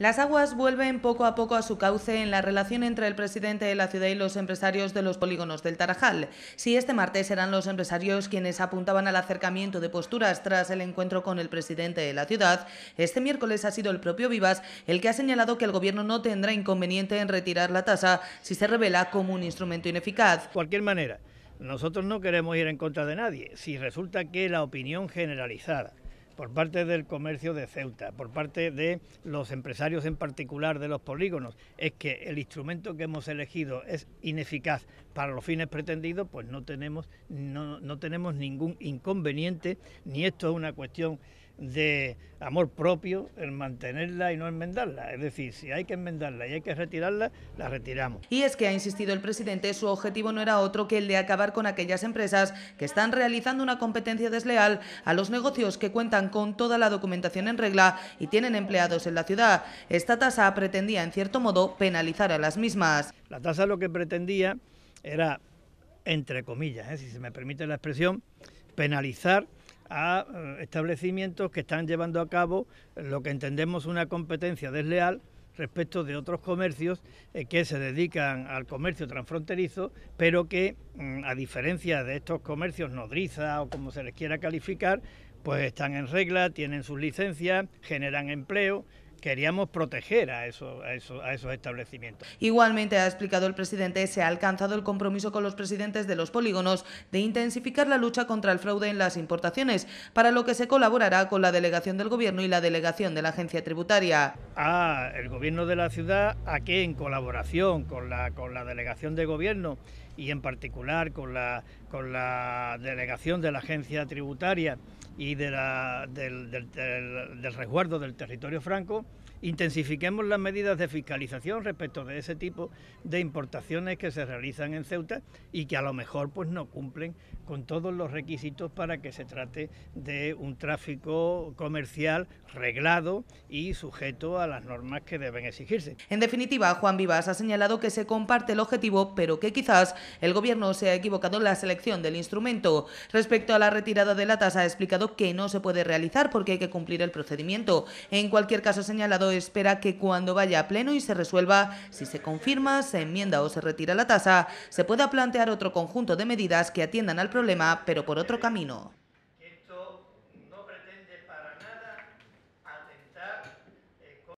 Las aguas vuelven poco a poco a su cauce en la relación entre el presidente de la ciudad y los empresarios de los polígonos del Tarajal. Si este martes eran los empresarios quienes apuntaban al acercamiento de posturas tras el encuentro con el presidente de la ciudad, este miércoles ha sido el propio Vivas el que ha señalado que el gobierno no tendrá inconveniente en retirar la tasa si se revela como un instrumento ineficaz. De Cualquier manera, nosotros no queremos ir en contra de nadie. Si resulta que la opinión generalizada por parte del comercio de Ceuta, por parte de los empresarios en particular de los polígonos, es que el instrumento que hemos elegido es ineficaz para los fines pretendidos, pues no tenemos, no, tenemos ningún inconveniente, ni esto es una cuestión de amor propio el mantenerla y no enmendarla. Es decir, si hay que enmendarla y hay que retirarla, la retiramos. Y es que, ha insistido el presidente, su objetivo no era otro que el de acabar con aquellas empresas que están realizando una competencia desleal a los negocios que cuentan con toda la documentación en regla y tienen empleados en la ciudad. Esta tasa pretendía, en cierto modo, penalizar a las mismas. La tasa lo que pretendía era, entre comillas, ¿eh? si se me permite la expresión, penalizar a eh, establecimientos que están llevando a cabo lo que entendemos una competencia desleal respecto de otros comercios eh, que se dedican al comercio transfronterizo, pero que, mm, a diferencia de estos comercios nodriza o como se les quiera calificar, pues están en regla, tienen sus licencias, generan empleo, queríamos proteger a esos, establecimientos. Igualmente, ha explicado el presidente, se ha alcanzado el compromiso con los presidentes de los polígonos de intensificar la lucha contra el fraude en las importaciones, para lo que se colaborará con la delegación del Gobierno y la delegación de la Agencia Tributaria. Ah, el Gobierno de la ciudad, a aquí en colaboración con la, con la delegación de Gobierno y en particular con la, con la delegación de la agencia tributaria y de la, del, resguardo del territorio franco, intensifiquemos las medidas de fiscalización respecto de ese tipo de importaciones que se realizan en Ceuta y que a lo mejor pues no cumplen con todos los requisitos para que se trate de un tráfico comercial reglado y sujeto a las normas que deben exigirse. En definitiva, Juan Vivas ha señalado que se comparte el objetivo, pero que quizás el gobierno se ha equivocado en la selección del instrumento. Respecto a la retirada de la tasa, ha explicado que no se puede realizar porque hay que cumplir el procedimiento. En cualquier caso, señala lado espera que cuando vaya a pleno y se resuelva si se confirma, se enmienda o se retira la tasa, se pueda plantear otro conjunto de medidas que atiendan al problema, pero por otro camino.